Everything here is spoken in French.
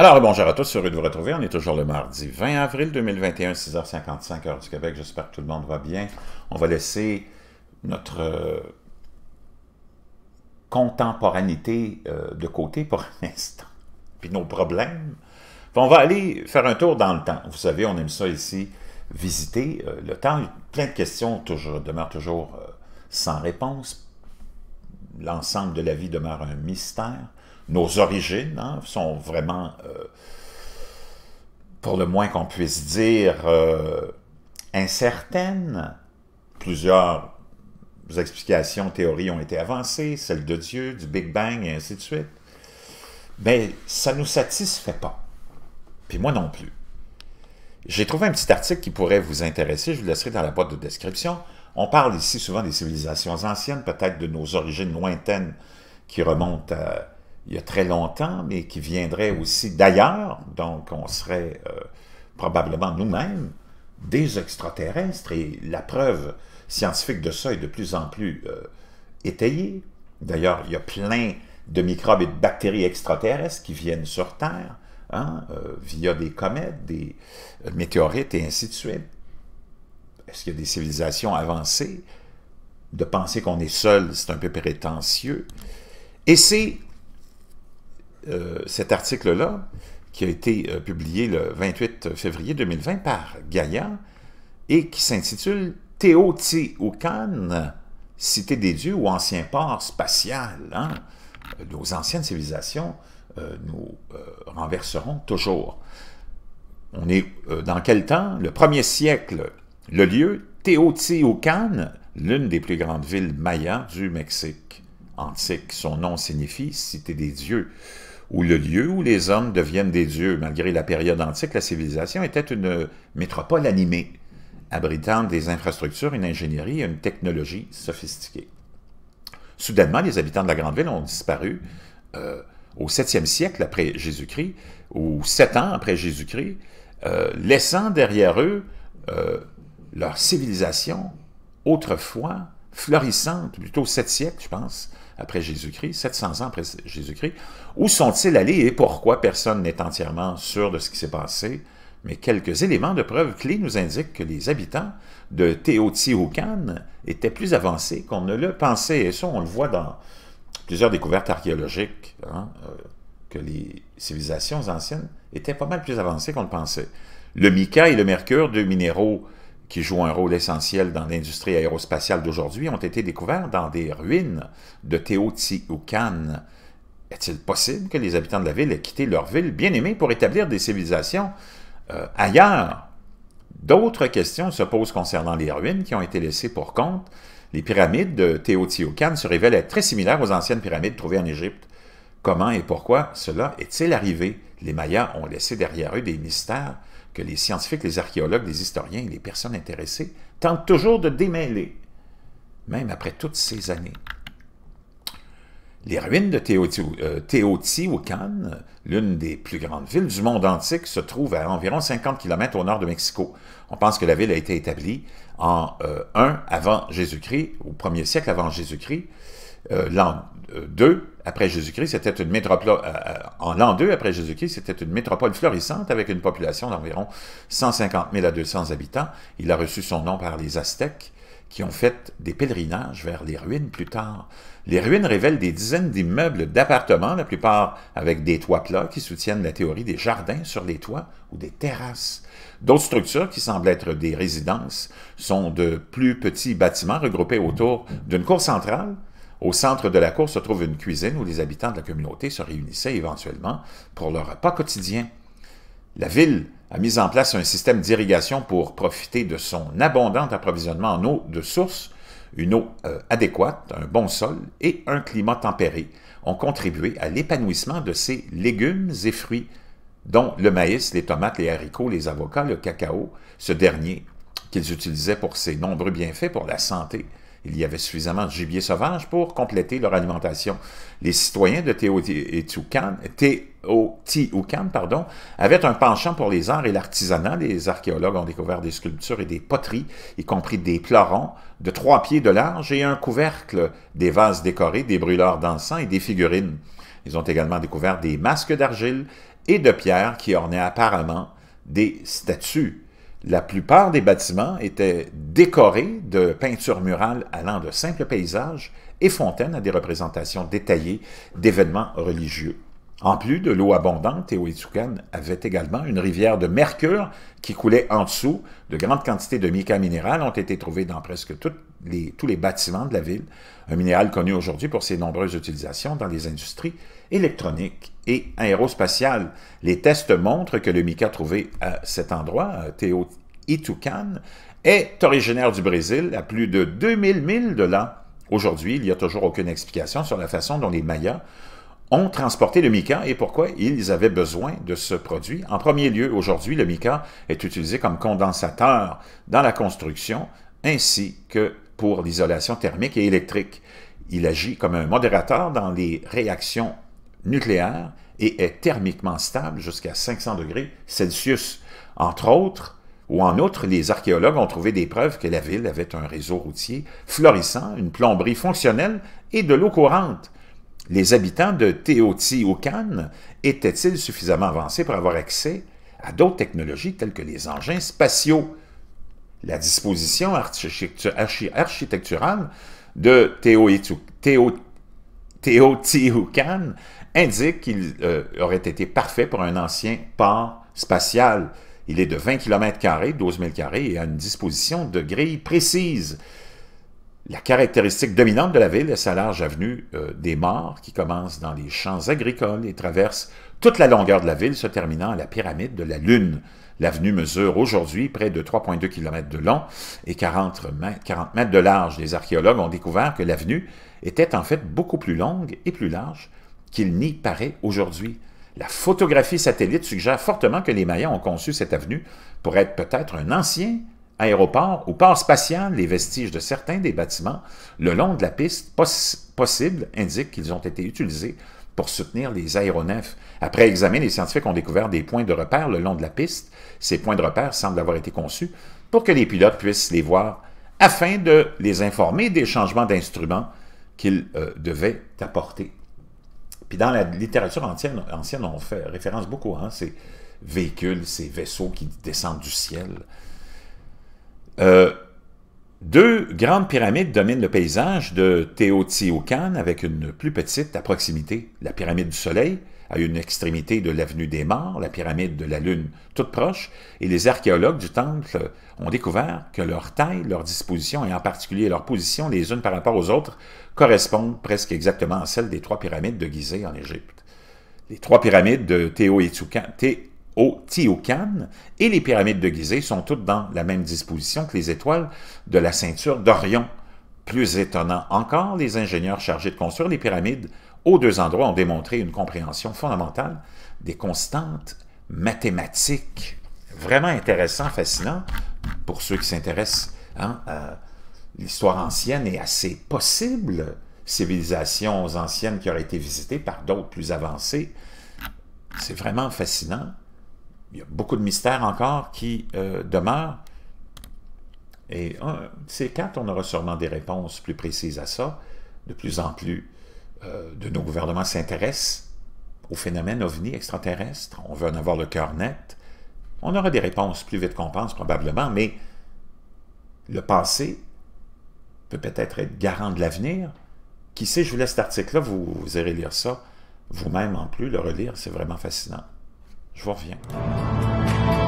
Alors, bonjour à tous, heureux de vous retrouver. On est toujours le mardi 20 avril 2021, 6h55, heure du Québec. J'espère que tout le monde va bien. On va laisser notre euh, contemporanéité contemporanité euh, de côté pour un instant, puis nos problèmes. on va aller faire un tour dans le temps. Vous savez, on aime ça ici, visiter euh, le temps. Plein de questions toujours, demeurent toujours sans réponse. L'ensemble de la vie demeure un mystère nos origines hein, sont vraiment, euh, pour le moins qu'on puisse dire, euh, incertaines. Plusieurs explications, théories ont été avancées, celle de Dieu, du Big Bang et ainsi de suite. Mais ça ne nous satisfait pas. Puis moi non plus. J'ai trouvé un petit article qui pourrait vous intéresser, je vous laisserai dans la boîte de description. On parle ici souvent des civilisations anciennes, peut-être de nos origines lointaines qui remontent à il y a très longtemps, mais qui viendrait aussi d'ailleurs, donc on serait euh, probablement nous-mêmes des extraterrestres, et la preuve scientifique de ça est de plus en plus euh, étayée. D'ailleurs, il y a plein de microbes et de bactéries extraterrestres qui viennent sur Terre, hein, euh, via des comètes, des météorites et ainsi de suite. Est-ce qu'il y a des civilisations avancées? De penser qu'on est seul, c'est un peu prétentieux. Et c'est euh, cet article-là, qui a été euh, publié le 28 février 2020 par Gaïa et qui s'intitule Teotihuacan, cité des dieux ou ancien port spatial. Hein? Nos anciennes civilisations euh, nous renverseront toujours. On est dans quel temps? Le premier siècle, le lieu Teotihuacan, l'une des plus grandes villes mayas du Mexique antique. Son nom signifie cité des dieux ou le lieu où les hommes deviennent des dieux. Malgré la période antique, la civilisation était une métropole animée, abritant des infrastructures, une ingénierie et une technologie sophistiquée. Soudainement, les habitants de la grande ville ont disparu. Euh, au 7e siècle après Jésus-Christ, ou 7 ans après Jésus-Christ, euh, laissant derrière eux euh, leur civilisation autrefois florissante, plutôt 7 siècles, je pense, après Jésus-Christ, 700 ans après Jésus-Christ. Où sont-ils allés et pourquoi personne n'est entièrement sûr de ce qui s'est passé? Mais quelques éléments de preuve clés nous indiquent que les habitants de Teotihuacan étaient plus avancés qu'on ne le pensait. Et ça, on le voit dans plusieurs découvertes archéologiques, hein, euh, que les civilisations anciennes étaient pas mal plus avancées qu'on le pensait. Le mica et le mercure, deux minéraux qui jouent un rôle essentiel dans l'industrie aérospatiale d'aujourd'hui, ont été découverts dans des ruines de Teotihuacan. Est-il possible que les habitants de la ville aient quitté leur ville bien aimée pour établir des civilisations euh, ailleurs? D'autres questions se posent concernant les ruines qui ont été laissées pour compte. Les pyramides de Teotihuacan se révèlent être très similaires aux anciennes pyramides trouvées en Égypte. Comment et pourquoi cela est-il arrivé? Les Mayas ont laissé derrière eux des mystères que les scientifiques, les archéologues, les historiens et les personnes intéressées tentent toujours de démêler, même après toutes ces années. Les ruines de euh, Teotihuacan, l'une des plus grandes villes du monde antique, se trouvent à environ 50 km au nord de Mexico. On pense que la ville a été établie en 1 euh, avant Jésus-Christ, au 1er siècle avant Jésus-Christ, euh, l'an 2 euh, après Jésus-Christ, c'était une métropole, euh, en l'an 2 après Jésus-Christ, c'était une métropole florissante avec une population d'environ 150 000 à 200 habitants. Il a reçu son nom par les Aztèques qui ont fait des pèlerinages vers les ruines plus tard. Les ruines révèlent des dizaines d'immeubles d'appartements, la plupart avec des toits plats, qui soutiennent la théorie des jardins sur les toits ou des terrasses. D'autres structures, qui semblent être des résidences, sont de plus petits bâtiments regroupés autour d'une cour centrale au centre de la cour se trouve une cuisine où les habitants de la communauté se réunissaient éventuellement pour leur repas quotidien. La ville a mis en place un système d'irrigation pour profiter de son abondant approvisionnement en eau de source, une eau euh, adéquate, un bon sol et un climat tempéré ont contribué à l'épanouissement de ses légumes et fruits, dont le maïs, les tomates, les haricots, les avocats, le cacao, ce dernier qu'ils utilisaient pour ses nombreux bienfaits pour la santé, il y avait suffisamment de gibier sauvage pour compléter leur alimentation. Les citoyens de Teotihuacan pardon, avaient un penchant pour les arts et l'artisanat. Les archéologues ont découvert des sculptures et des poteries, y compris des pleurons de trois pieds de large et un couvercle, des vases décorés, des brûleurs d'encens et des figurines. Ils ont également découvert des masques d'argile et de pierre qui ornaient apparemment des statues la plupart des bâtiments étaient décorés de peintures murales allant de simples paysages et fontaines à des représentations détaillées d'événements religieux. En plus de l'eau abondante, Teotihuacan avait également une rivière de mercure qui coulait en dessous. De grandes quantités de mica minéral ont été trouvées dans presque toutes tous les bâtiments de la ville, un minéral connu aujourd'hui pour ses nombreuses utilisations dans les industries électroniques et aérospatiales. Les tests montrent que le mica trouvé à cet endroit, à Teotihuacan, est originaire du Brésil à plus de 2000 milles de là. Aujourd'hui, il n'y a toujours aucune explication sur la façon dont les Mayas ont transporté le mica et pourquoi ils avaient besoin de ce produit. En premier lieu, aujourd'hui, le mica est utilisé comme condensateur dans la construction ainsi que pour l'isolation thermique et électrique. Il agit comme un modérateur dans les réactions nucléaires et est thermiquement stable jusqu'à 500 degrés Celsius. Entre autres, ou en outre, les archéologues ont trouvé des preuves que la ville avait un réseau routier florissant, une plomberie fonctionnelle et de l'eau courante. Les habitants de Teotihuacan étaient-ils suffisamment avancés pour avoir accès à d'autres technologies telles que les engins spatiaux la disposition architecturale de Teotihuacan indique qu'il euh, aurait été parfait pour un ancien port spatial. Il est de 20 km, 12 000 et a une disposition de grille précise. La caractéristique dominante de la ville est sa large avenue euh, des Morts qui commence dans les champs agricoles et traverse toute la longueur de la ville se terminant à la pyramide de la Lune. L'avenue mesure aujourd'hui près de 3,2 km de long et 40, mètres de large. Les archéologues ont découvert que l'avenue était en fait beaucoup plus longue et plus large qu'il n'y paraît aujourd'hui. La photographie satellite suggère fortement que les Mayas ont conçu cette avenue pour être peut-être un ancien aéroport ou port spatial. Les vestiges de certains des bâtiments le long de la piste possible indiquent qu'ils ont été utilisés pour soutenir les aéronefs. Après examen, les scientifiques ont découvert des points de repère le long de la piste. Ces points de repère semblent avoir été conçus pour que les pilotes puissent les voir afin de les informer des changements d'instruments qu'ils euh, devaient apporter. Puis dans la littérature ancienne, ancienne on fait référence beaucoup à hein, ces véhicules, ces vaisseaux qui descendent du ciel. Euh, deux grandes pyramides dominent le paysage de Teotihuacan avec une plus petite à proximité, la pyramide du Soleil, à une extrémité de l'avenue des Morts, la pyramide de la Lune toute proche, et les archéologues du temple ont découvert que leur taille, leur disposition et en particulier leur position les unes par rapport aux autres correspondent presque exactement à celles des trois pyramides de Gizeh en Égypte. Les trois pyramides de Teotihuacan, au Tiocan, et les pyramides de Gizeh sont toutes dans la même disposition que les étoiles de la ceinture d'Orion. Plus étonnant encore, les ingénieurs chargés de construire les pyramides aux deux endroits ont démontré une compréhension fondamentale des constantes mathématiques. Vraiment intéressant, fascinant, pour ceux qui s'intéressent hein, à l'histoire ancienne et à ces possibles civilisations anciennes qui auraient été visitées par d'autres plus avancées. C'est vraiment fascinant il y a beaucoup de mystères encore qui euh, demeurent. Et c'est quand on aura sûrement des réponses plus précises à ça. De plus en plus euh, de nos gouvernements s'intéressent au phénomène ovni extraterrestre. On veut en avoir le cœur net. On aura des réponses plus vite qu'on pense probablement, mais le passé peut peut-être être garant de l'avenir. Qui sait, je vous laisse cet article-là, vous irez lire ça vous-même en plus, le relire, c'est vraiment fascinant. Je vous reviens.